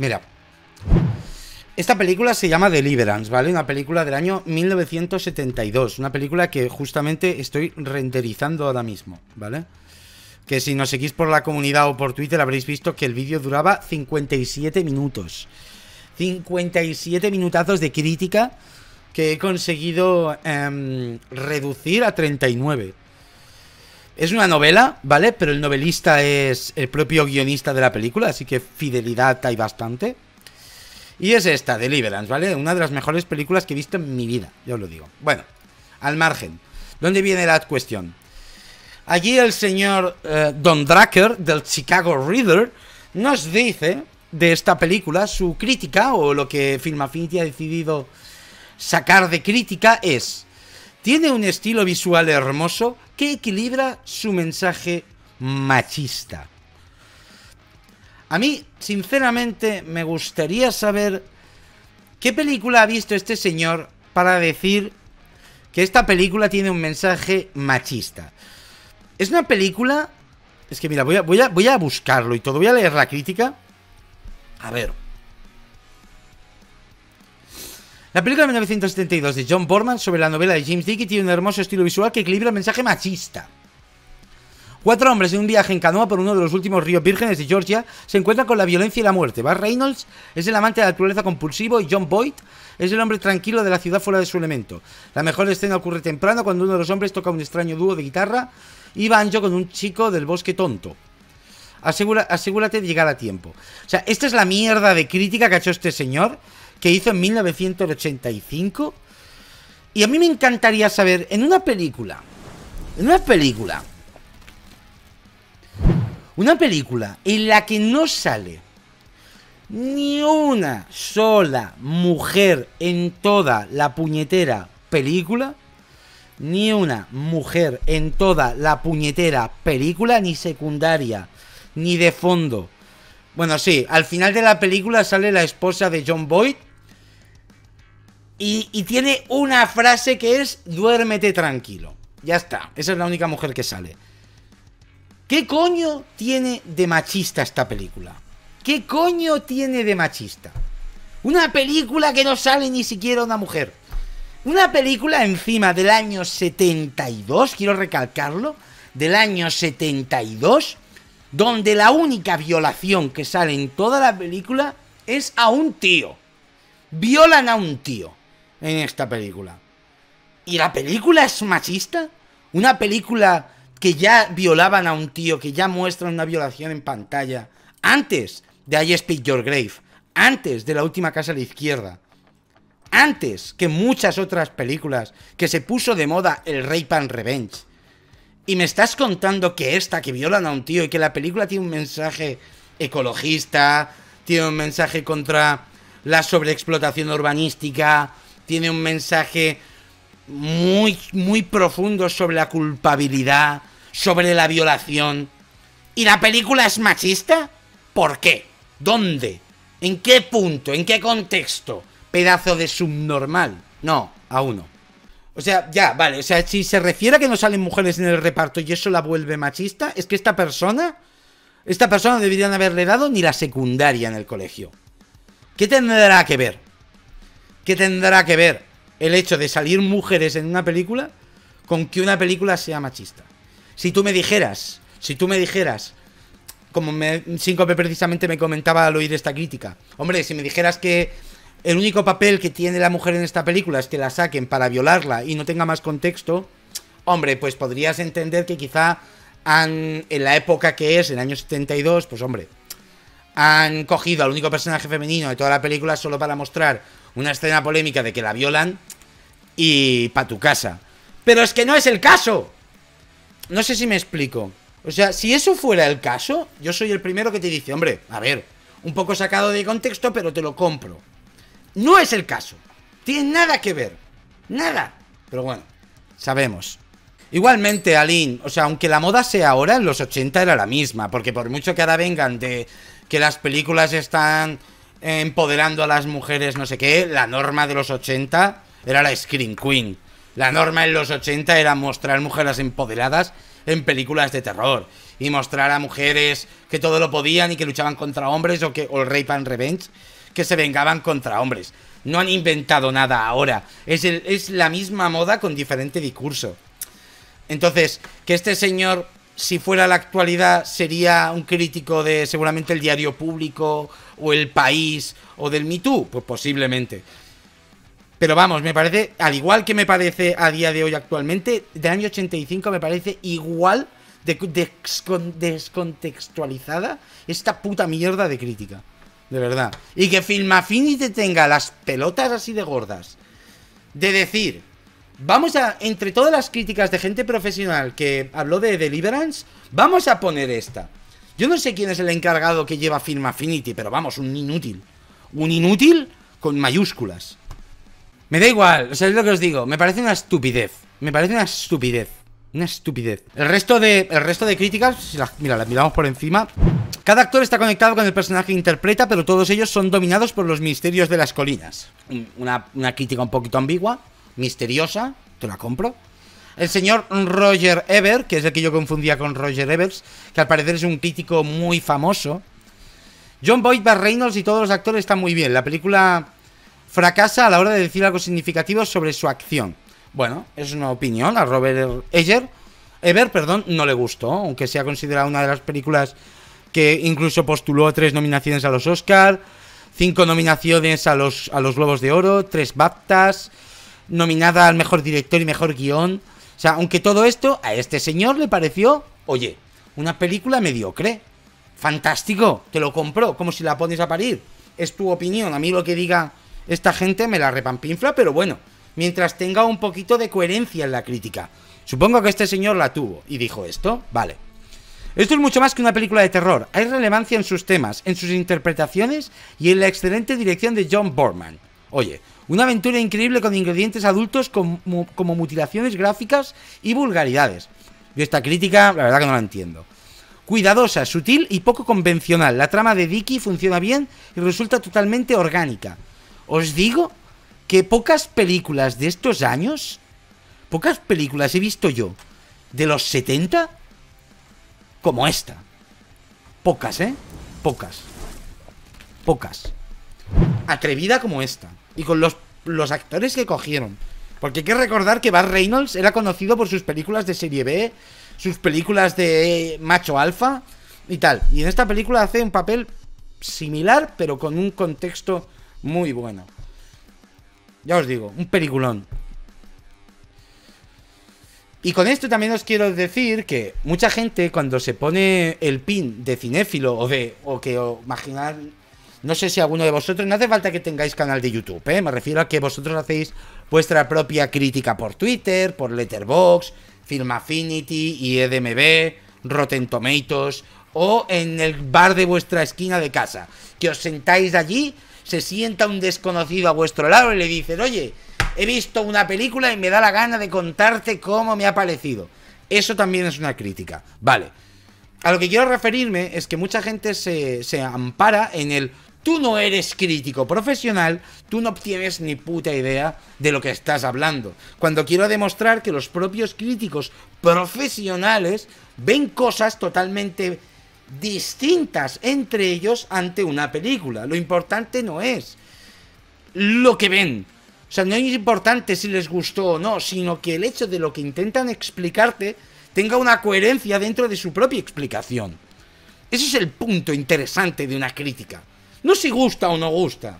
Mira, esta película se llama Deliverance, ¿vale? Una película del año 1972. Una película que justamente estoy renderizando ahora mismo, ¿vale? Que si nos seguís por la comunidad o por Twitter habréis visto que el vídeo duraba 57 minutos. 57 minutazos de crítica que he conseguido em, reducir a 39. Es una novela, ¿vale? Pero el novelista es el propio guionista de la película, así que fidelidad hay bastante. Y es esta, Deliverance, ¿vale? Una de las mejores películas que he visto en mi vida, Yo lo digo. Bueno, al margen. ¿Dónde viene la cuestión? Allí el señor eh, Don Drucker del Chicago Reader nos dice de esta película, su crítica o lo que Film Affinity ha decidido sacar de crítica es, tiene un estilo visual hermoso ¿Qué equilibra su mensaje machista. A mí, sinceramente, me gustaría saber qué película ha visto este señor para decir que esta película tiene un mensaje machista. Es una película... Es que mira, voy voy a buscarlo y todo, voy a leer la crítica. A ver. La película de 1972 de John Borman sobre la novela de James Dickey tiene un hermoso estilo visual que equilibra el mensaje machista. Cuatro hombres en un viaje en canoa por uno de los últimos ríos vírgenes de Georgia se encuentran con la violencia y la muerte. Bart Reynolds es el amante de la naturaleza compulsivo y John Boyd es el hombre tranquilo de la ciudad fuera de su elemento. La mejor escena ocurre temprano cuando uno de los hombres toca un extraño dúo de guitarra y banjo con un chico del bosque tonto. asegúrate de llegar a tiempo. O sea, esta es la mierda de crítica que ha hecho este señor que hizo en 1985. Y a mí me encantaría saber, en una película, en una película, una película en la que no sale ni una sola mujer en toda la puñetera película, ni una mujer en toda la puñetera película, ni secundaria, ni de fondo. Bueno, sí, al final de la película sale la esposa de John Boyd, y, tiene una frase que es duérmete tranquilo. Ya está, esa es la única mujer que sale. ¿Qué coño tiene de machista esta película? ¿Qué coño tiene de machista? Una película que no sale ni siquiera una mujer. Una película encima del año 72, quiero recalcarlo, del año 72, donde la única violación que sale en toda la película es a un tío. Violan a un tío en esta película. ¿Y la película es machista? Una película que ya violaban a un tío, que ya muestran una violación en pantalla, antes de I Speak Your Grave, antes de La Última Casa a la Izquierda, antes que muchas otras películas, que se puso de moda el Rape and Revenge. Y me estás contando que esta, que violan a un tío y que la película tiene un mensaje ecologista, tiene un mensaje contra la sobreexplotación urbanística, tiene un mensaje muy, muy profundo sobre la culpabilidad, sobre la violación. ¿Y la película es machista? ¿Por qué? ¿Dónde? ¿En qué punto? ¿En qué contexto? Pedazo de subnormal. No, a uno. O sea, ya, vale. O sea, si se refiere a que no salen mujeres en el reparto y eso la vuelve machista, es que esta persona. Esta persona deberían haberle dado ni la secundaria en el colegio. ¿Qué tendrá que ver? ¿Qué tendrá que ver el hecho de salir mujeres en una película con que una película sea machista? Si tú me dijeras, si tú me dijeras, como me, Síncope precisamente me comentaba al oír esta crítica, hombre, si me dijeras que el único papel que tiene la mujer en esta película es que la saquen para violarla y no tenga más contexto, hombre, pues podrías entender que quizá en la época que es, en el año 72, pues hombre, han cogido al único personaje femenino de toda la película solo para mostrar una escena polémica de que la violan y pa' tu casa. Pero es que no es el caso. No sé si me explico. O sea, si eso fuera el caso, yo soy el primero que te dice, hombre, a ver, un poco sacado de contexto, pero te lo compro. No es el caso. Tiene nada que ver. Nada. Pero bueno, sabemos. Igualmente, Alin, o sea, aunque la moda sea ahora, en los 80 era la misma, porque por mucho que ahora vengan de que las películas están eh, empoderando a las mujeres, no sé qué, la norma de los 80 era la Screen Queen. La norma en los 80 era mostrar mujeres empoderadas en películas de terror y mostrar a mujeres que todo lo podían y que luchaban contra hombres o que el rape and revenge que se vengaban contra hombres. No han inventado nada ahora. Es, es la misma moda con diferente discurso. Entonces, que este señor si fuera la actualidad, sería un crítico de seguramente el diario público o el país o del Mitú, pues posiblemente. Pero vamos, me parece, al igual que me parece a día de hoy actualmente, de año 85 me parece igual de, descontextualizada esta puta mierda de crítica. De verdad. Y que Film tenga las pelotas así de gordas de decir Vamos a, entre todas las críticas de gente profesional que habló de Deliverance, vamos a poner esta. Yo no sé quién es el encargado que lleva firma Affinity, pero vamos, un inútil. Un inútil con mayúsculas. Me da igual, o sea, es lo que os digo, me parece una estupidez. Me parece una estupidez. Una estupidez. El resto de, el resto de críticas, mira, las miramos por encima. Cada actor está conectado con el personaje que interpreta, pero todos ellos son dominados por los misterios de las colinas. una crítica un poquito ambigua misteriosa, te la compro. El señor Roger Ebert, que es el que yo confundía con Roger Evers, que al parecer es un crítico muy famoso. John Boyd, Bar Reynolds y todos los actores están muy bien. La película fracasa a la hora de decir algo significativo sobre su acción. Bueno, es una opinión. A Robert Eger, Ebert, perdón, no le gustó, aunque sea considerada una de las películas que incluso postuló tres nominaciones a los Oscar, cinco nominaciones a los, a los Globos de Oro, tres baptas nominada al mejor director y mejor guión. O sea, aunque todo esto a este señor le pareció, oye, una película mediocre. Fantástico, te lo compró, como si la pones a parir. Es tu opinión, a mí lo que diga esta gente me la repampinfla, pero bueno, mientras tenga un poquito de coherencia en la crítica. Supongo que este señor la tuvo y dijo esto, vale. Esto es mucho más que una película de terror. Hay relevancia en sus temas, en sus interpretaciones y en la excelente dirección de John Borman. Oye, una aventura increíble con ingredientes adultos como, mutilaciones gráficas y vulgaridades. Yo esta crítica, la verdad que no la entiendo cuidadosa, sutil y poco convencional. La trama de Dicky funciona bien y resulta totalmente orgánica. Os digo que pocas películas de estos años, pocas películas he visto yo de los 70 como esta. Pocas, ¿eh? Pocas. Pocas atrevida como esta. Y con los, actores que cogieron. Porque hay que recordar que Bart Reynolds era conocido por sus películas de serie B, sus películas de macho alfa y tal. Y en esta película hace un papel similar, pero con un contexto muy bueno. Ya os digo, un peliculón. Y con esto también os quiero decir que mucha gente cuando se pone el pin de cinéfilo o de o que imaginar, no sé si alguno de vosotros, no hace falta que tengáis canal de YouTube, ¿eh? me refiero a que vosotros hacéis vuestra propia crítica por Twitter, por Letterbox, Film Affinity, IEDMB, Rotten Tomatoes o en el bar de vuestra esquina de casa. Que os sentáis allí, se sienta un desconocido a vuestro lado y le dicen, oye, he visto una película y me da la gana de contarte cómo me ha parecido. Eso también es una crítica. Vale. A lo que quiero referirme es que mucha gente se, se ampara en el Tú no eres crítico profesional, tú no obtienes ni puta idea de lo que estás hablando. Cuando quiero demostrar que los propios críticos profesionales ven cosas totalmente distintas entre ellos ante una película. Lo importante no es lo que ven. O sea, no es importante si les gustó o no, sino que el hecho de lo que intentan explicarte tenga una coherencia dentro de su propia explicación. Ese es el punto interesante de una crítica. No si gusta o no gusta.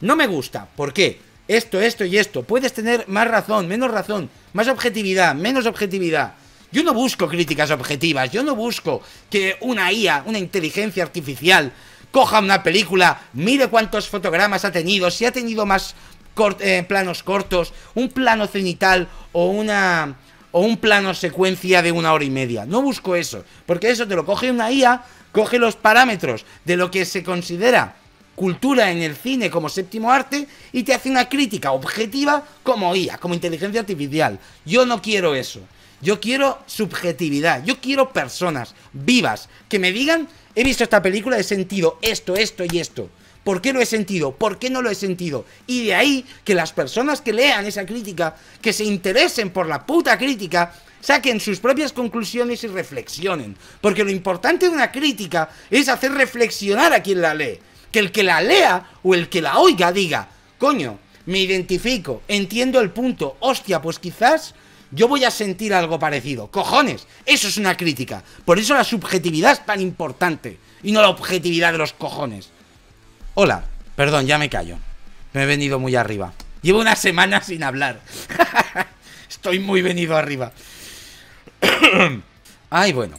No me gusta. ¿Por qué? Esto, esto y esto. Puedes tener más razón, menos razón, más objetividad, menos objetividad. Yo no busco críticas objetivas. Yo no busco que una IA, una inteligencia artificial, coja una película, mire cuántos fotogramas ha tenido, si ha tenido más eh, planos cortos, un plano cenital o una o un plano secuencia de una hora y media. No busco eso, porque eso te lo coge una IA, coge los parámetros de lo que se considera cultura en el cine como séptimo arte y te hace una crítica objetiva como IA, como inteligencia artificial. Yo no quiero eso. Yo quiero subjetividad. Yo quiero personas vivas que me digan, he visto esta película, he sentido esto, esto y esto. ¿Por qué lo he sentido? ¿Por qué no lo he sentido? Y de ahí que las personas que lean esa crítica, que se interesen por la puta crítica, saquen sus propias conclusiones y reflexionen. Porque lo importante de una crítica es hacer reflexionar a quien la lee que el que la lea o el que la oiga diga, coño, me identifico, entiendo el punto, hostia, pues quizás yo voy a sentir algo parecido. Cojones, eso es una crítica. Por eso la subjetividad es tan importante y no la objetividad de los cojones. Hola, perdón, ya me callo. Me he venido muy arriba. Llevo una semana sin hablar. Estoy muy venido arriba. Ay, bueno.